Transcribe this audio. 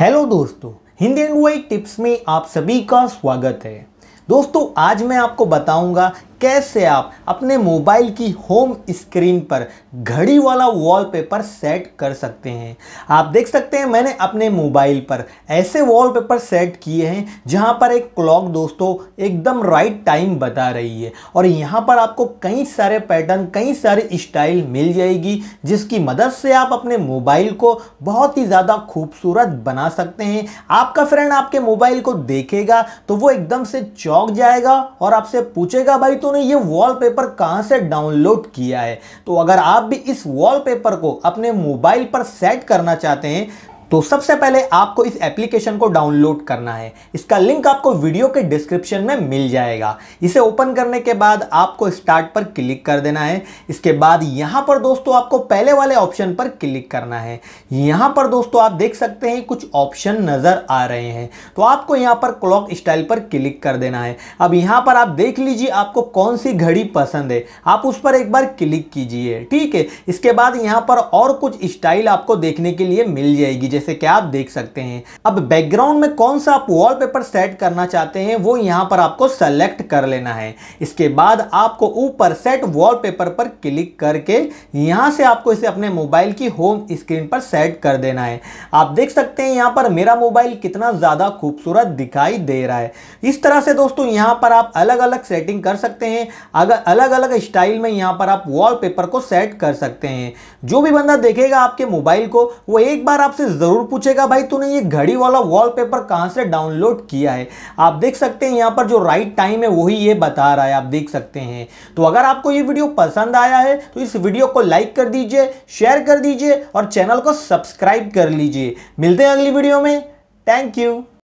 hello दोस्तों Hindi and Y tips में आप सभी का स्वागत है दोस्तों आज मैं आपको बताऊंगा कैसे आप अपने मोबाइल की होम स्क्रीन पर घड़ी वाला वॉलपेपर सेट कर सकते हैं आप देख सकते हैं मैंने अपने मोबाइल पर ऐसे वॉलपेपर सेट किए हैं जहां पर एक क्लॉक दोस्तों एकदम राइट टाइम बता रही है और यहां पर आपको कई सारे पैटर्न कई सारे स्टाइल मिल जाएगी जिसकी मदद से आप अपने मोबाइल को बहुत ही ज़्यादा खूबसूरत बना सकते हैं आपका फ्रेंड आपके मोबाइल को देखेगा तो वो एकदम से चौक जाएगा और आपसे पूछेगा भाई तो ने ये वॉलपेपर कहां से डाउनलोड किया है तो अगर आप भी इस वॉलपेपर को अपने मोबाइल पर सेट करना चाहते हैं तो सबसे पहले आपको इस एप्लीकेशन को डाउनलोड करना है इसका लिंक आपको वीडियो के डिस्क्रिप्शन में मिल जाएगा इसे ओपन करने के बाद आपको स्टार्ट पर क्लिक कर देना है इसके बाद यहां पर दोस्तों आपको पहले वाले ऑप्शन पर क्लिक करना है यहां पर दोस्तों आप देख सकते हैं कुछ ऑप्शन नज़र आ रहे हैं तो आपको यहां पर क्लॉक स्टाइल पर क्लिक कर देना है अब यहां पर आप देख लीजिए आपको कौन सी घड़ी पसंद है आप उस पर एक बार क्लिक कीजिए ठीक है इसके बाद यहां पर और कुछ स्टाइल आपको देखने के लिए मिल जाएगी जैसे कि आप देख सकते हैं अब बैकग्राउंड में कौन सा आप वॉलपेपर सेट करना चाहते हैं वो यहाँ पर आपको सेलेक्ट कर लेना है इसके बाद आपको ऊपर सेट वॉलपेपर पर क्लिक करके यहाँ से आपको इसे अपने मोबाइल की होम स्क्रीन पर सेट कर देना है आप देख सकते हैं यहाँ पर मेरा मोबाइल कितना ज़्यादा खूबसूरत दिखाई दे रहा है इस तरह से दोस्तों यहाँ पर आप अलग अलग सेटिंग कर सकते हैं अगर अलग अलग स्टाइल में यहाँ पर आप वॉलपेपर को सेट कर सकते हैं जो भी बंदा देखेगा आपके मोबाइल को वो एक बार आपसे जरूर ज़रूर पूछेगा भाई तूने ये घड़ी वाला वॉलपेपर कहां से डाउनलोड किया है आप देख सकते हैं यहां पर जो राइट टाइम है वही ये बता रहा है आप देख सकते हैं तो अगर आपको ये वीडियो पसंद आया है तो इस वीडियो को लाइक कर दीजिए शेयर कर दीजिए और चैनल को सब्सक्राइब कर लीजिए मिलते हैं अगली वीडियो में थैंक यू